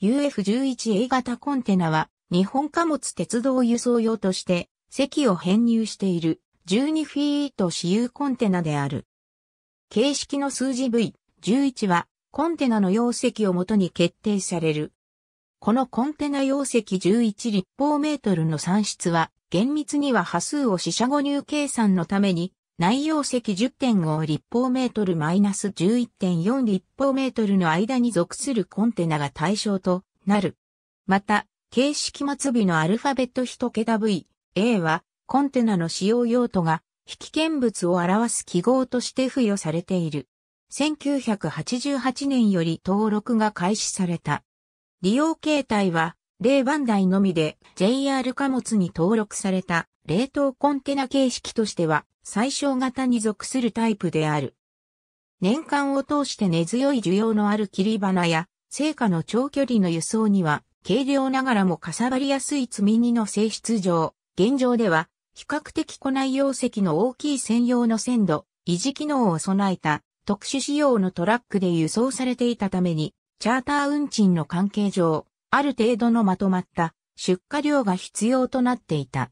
UF11A 型コンテナは日本貨物鉄道輸送用として席を編入している12フィート私有コンテナである。形式の数字 V11 はコンテナの容積をもとに決定される。このコンテナ容積11立方メートルの算出は厳密には波数を四捨五入計算のために内容積10.5立方メートルマイナス11.4立方メートルの間に属するコンテナが対象となる。また、形式末尾のアルファベット1桁 V、A は、コンテナの使用用途が、引き見物を表す記号として付与されている。1988年より登録が開始された。利用形態は、0番台のみで JR 貨物に登録された冷凍コンテナ形式としては最小型に属するタイプである。年間を通して根強い需要のある切り花や成果の長距離の輸送には軽量ながらもかさばりやすい積み荷の性質上、現状では比較的庫内容積の大きい専用の鮮度、維持機能を備えた特殊仕様のトラックで輸送されていたために、チャーター運賃の関係上、ある程度のまとまった出荷量が必要となっていた。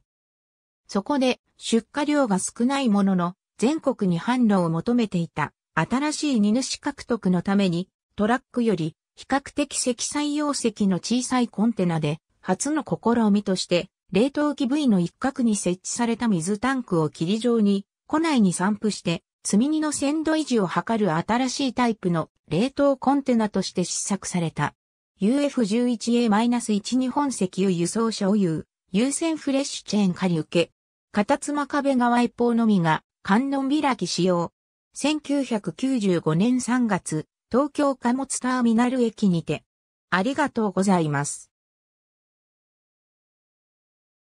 そこで出荷量が少ないものの全国に販路を求めていた新しい荷主獲得のためにトラックより比較的積載容積の小さいコンテナで初の試みとして冷凍機部位の一角に設置された水タンクを霧状に庫内に散布して積み荷の鮮度維持を図る新しいタイプの冷凍コンテナとして試作された。UF11A-1 日本石油輸送所有、優先フレッシュチェーン借り受け。片妻壁側一方のみが観音開き使用。1995年3月、東京貨物ターミナル駅にて。ありがとうございます。